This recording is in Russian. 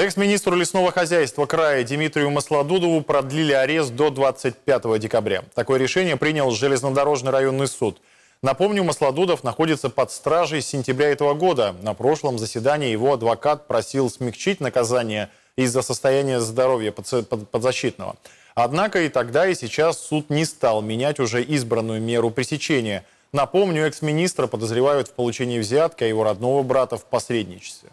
Экс-министру лесного хозяйства края Дмитрию Маслодудову продлили арест до 25 декабря. Такое решение принял Железнодорожный районный суд. Напомню, Маслодудов находится под стражей с сентября этого года. На прошлом заседании его адвокат просил смягчить наказание из-за состояния здоровья подзащитного. Однако и тогда, и сейчас суд не стал менять уже избранную меру пресечения. Напомню, экс-министра подозревают в получении взятки, а его родного брата в посредничестве.